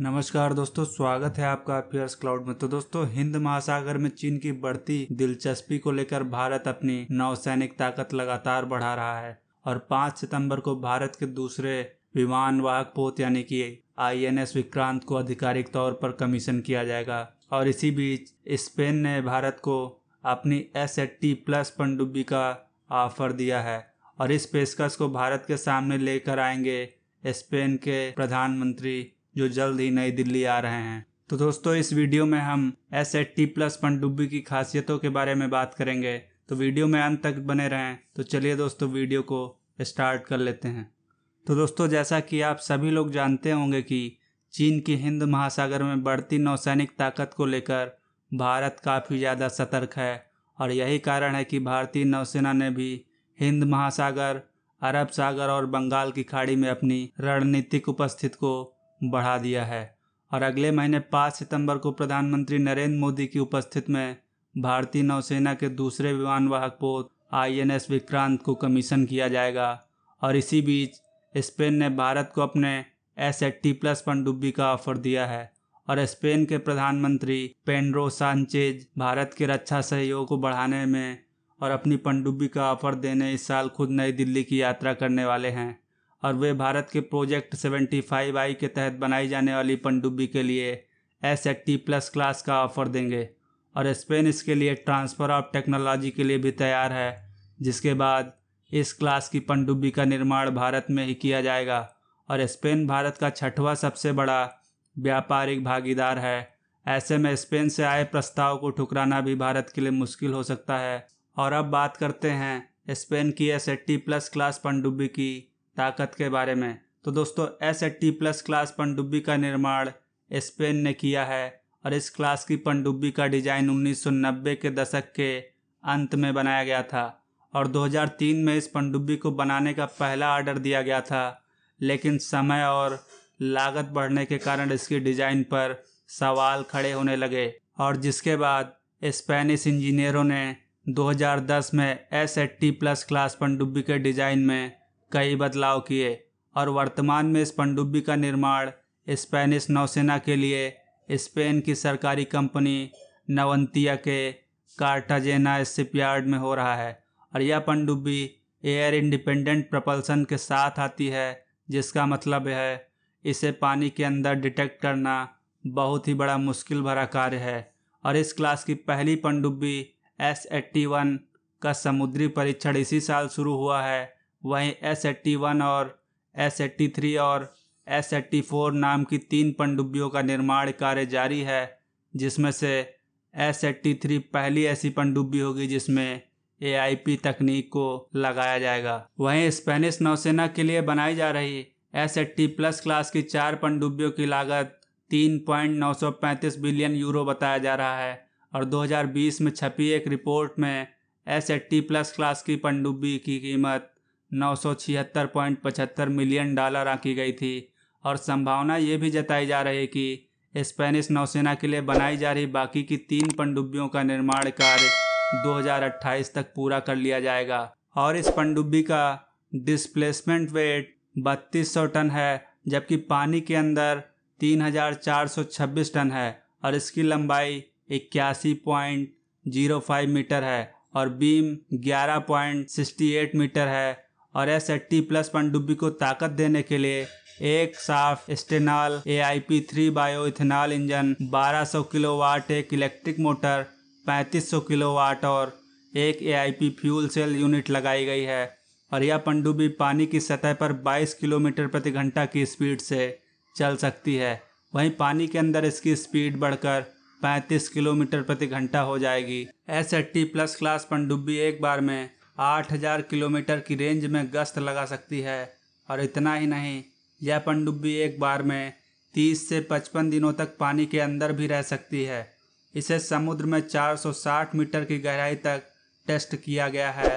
नमस्कार दोस्तों स्वागत है आपका अफेयर्स क्लाउड में तो दोस्तों हिंद महासागर में चीन की बढ़ती दिलचस्पी को लेकर भारत अपनी नौसैनिक ताकत लगातार बढ़ा रहा है और 5 सितंबर को भारत के दूसरे विमान वाहक पोत यानी कि आईएनएस विक्रांत को आधिकारिक तौर पर कमीशन किया जाएगा और इसी बीच स्पेन ने भारत को अपनी एस एट्टी प्लस पनडुब्बी का ऑफर दिया है और इस पेशकश को भारत के सामने लेकर आएंगे स्पेन के प्रधानमंत्री जो जल्द ही नई दिल्ली आ रहे हैं तो दोस्तों इस वीडियो में हम एस एट टी प्लस पनडुब्बी की खासियतों के बारे में बात करेंगे तो वीडियो में अंत तक बने रहें तो चलिए दोस्तों वीडियो को स्टार्ट कर लेते हैं तो दोस्तों जैसा कि आप सभी लोग जानते होंगे कि चीन की हिंद महासागर में बढ़ती नौसैनिक ताकत को लेकर भारत काफ़ी ज़्यादा सतर्क है और यही कारण है कि भारतीय नौसेना ने भी हिंद महासागर अरब सागर और बंगाल की खाड़ी में अपनी रणनीतिक उपस्थिति को बढ़ा दिया है और अगले महीने पाँच सितंबर को प्रधानमंत्री नरेंद्र मोदी की उपस्थिति में भारतीय नौसेना के दूसरे विमान वाहक पोत आईएनएस विक्रांत को कमीशन किया जाएगा और इसी बीच स्पेन ने भारत को अपने एस एट्टी प्लस पनडुब्बी का ऑफर दिया है और स्पेन के प्रधानमंत्री पेंड्रो सांचेज भारत के रक्षा सहयोग को बढ़ाने में और अपनी पनडुब्बी का ऑफर देने इस साल खुद नई दिल्ली की यात्रा करने वाले हैं और वे भारत के प्रोजेक्ट 75 आई के तहत बनाई जाने वाली पनडुब्बी के लिए एस एट्टी प्लस क्लास का ऑफर देंगे और स्पेन इसके लिए ट्रांसफ़र ऑफ टेक्नोलॉजी के लिए भी तैयार है जिसके बाद इस क्लास की पनडुब्बी का निर्माण भारत में ही किया जाएगा और स्पेन भारत का छठवा सबसे बड़ा व्यापारिक भागीदार है ऐसे में स्पेन से आए प्रस्ताव को ठुकराना भी भारत के लिए मुश्किल हो सकता है और अब बात करते हैं स्पेन की एस एट्टी प्लस क्लास पनडुब्बी की ताकत के बारे में तो दोस्तों एस एट्टी प्लस क्लास पनडुब्बी का निर्माण स्पेन ने किया है और इस क्लास की पनडुब्बी का डिज़ाइन 1990 के दशक के अंत में बनाया गया था और 2003 में इस पनडुब्बी को बनाने का पहला ऑर्डर दिया गया था लेकिन समय और लागत बढ़ने के कारण इसकी डिज़ाइन पर सवाल खड़े होने लगे और जिसके बाद स्पेनिश इंजीनियरों ने 2010 में एस एट्टी प्लस क्लास पनडुब्बी के डिज़ाइन में कई बदलाव किए और वर्तमान में इस पनडुब्बी का निर्माण स्पेनिश नौसेना के लिए स्पेन की सरकारी कंपनी नवंतिया के कार्टाजेना शिपयार्ड में हो रहा है और यह पनडुब्बी एयर इंडिपेंडेंट प्रपल्सन के साथ आती है जिसका मतलब है इसे पानी के अंदर डिटेक्ट करना बहुत ही बड़ा मुश्किल भरा कार्य है और इस क्लास की पहली पनडुब्बी एस एट्टी वन का समुद्री परीक्षण इसी साल शुरू हुआ है वहीं एस एट्टी वन और एस एट्टी थ्री और एस एट्टी फोर नाम की तीन पनडुब्बियों का निर्माण कार्य जारी है जिसमें से एस एट्टी थ्री पहली ऐसी पनडुब्बी होगी जिसमें ए आई पी तकनीक को लगाया जाएगा वहीं स्पेनिश नौसेना के लिए बनाई जा रही एस एट्टी प्लस क्लास की चार पनडुब्बियों की लागत तीन पॉइंट नौ सौ पैंतीस बिलियन यूरो बताया जा रहा है और 2020 में छपी एक रिपोर्ट में एस एट्टी प्लस क्लास की पनडुब्बी की कीमत 976.75 मिलियन डॉलर आंकी गई थी और संभावना ये भी जताई जा रही है कि स्पेनिश नौसेना के लिए बनाई जा रही बाकी की तीन पनडुब्बियों का निर्माण कार्य 2028 तक पूरा कर लिया जाएगा और इस पनडुब्बी का डिस्प्लेसमेंट वेट 3200 टन है जबकि पानी के अंदर 3426 टन है और इसकी लंबाई इक्यासी पॉइंट जीरो फाइव मीटर है और बीम ग्यारह पॉइंट सिक्सटी एट मीटर है और एस एट्टी प्लस पनडुब्बी को ताकत देने के लिए एक साफ स्टेनॉल A I P three bioethanol engine 1200 watt एक इलेक्ट्रिक मोटर 3500 वाट और एक A I P fuel cell unit लगाई गई है और यह पनडुब्बी पानी की सतह पर 22 किलोमीटर प्रति घंटा की स्पीड से चल सकती है वहीं पानी के अंदर इसकी स्पीड बढ़कर 35 किलोमीटर प्रति घंटा हो जाएगी एस एट्टी प्लस क्लास पनडुब्बी एक बार में आठ हजार किलोमीटर की रेंज में गश्त लगा सकती है और इतना ही नहीं यह पनडुब्बी एक बार में तीस से पचपन दिनों तक पानी के अंदर भी रह सकती है इसे समुद्र में 460 मीटर की गहराई तक टेस्ट किया गया है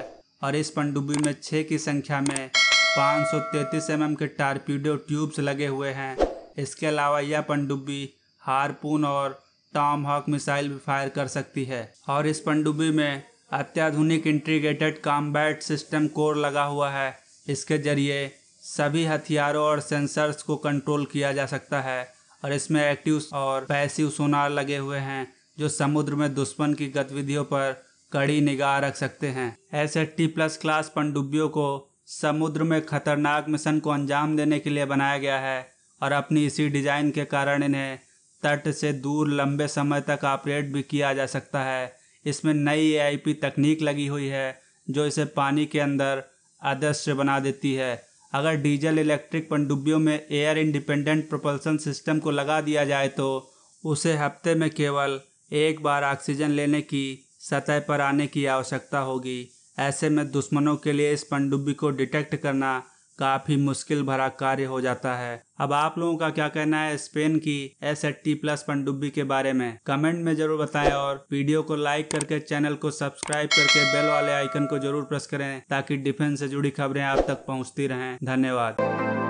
और इस पनडुब्बी में छः की संख्या में 533 एम के टारपीडो ट्यूब्स लगे हुए हैं इसके अलावा यह पनडुब्बी हारपून और टॉम हॉक मिसाइल भी फायर कर सकती है और इस पनडुब्बी में अत्याधुनिक इंटीग्रेटेड कॉम्बैट सिस्टम कोर लगा हुआ है इसके जरिए सभी हथियारों और सेंसर्स को कंट्रोल किया जा सकता है और इसमें एक्टिव और पैसिव सोनार लगे हुए हैं जो समुद्र में दुश्मन की गतिविधियों पर कड़ी निगाह रख सकते हैं एस टी प्लस क्लास पनडुब्बियों को समुद्र में खतरनाक मिशन को अंजाम देने के लिए बनाया गया है और अपनी इसी डिज़ाइन के कारण इन्हें तट से दूर लंबे समय तक ऑपरेट भी किया जा सकता है इसमें नई ए तकनीक लगी हुई है जो इसे पानी के अंदर आदर्श बना देती है अगर डीजल इलेक्ट्रिक पनडुब्बियों में एयर इंडिपेंडेंट प्रोपल्सन सिस्टम को लगा दिया जाए तो उसे हफ्ते में केवल एक बार ऑक्सीजन लेने की सतह पर आने की आवश्यकता होगी ऐसे में दुश्मनों के लिए इस पनडुब्बी को डिटेक्ट करना काफी मुश्किल भरा कार्य हो जाता है अब आप लोगों का क्या कहना है स्पेन की एस एट्टी प्लस पनडुब्बी के बारे में कमेंट में जरूर बताएं और वीडियो को लाइक करके चैनल को सब्सक्राइब करके बेल वाले आइकन को जरूर प्रेस करें ताकि डिफेंस से जुड़ी खबरें आप तक पहुंचती रहें धन्यवाद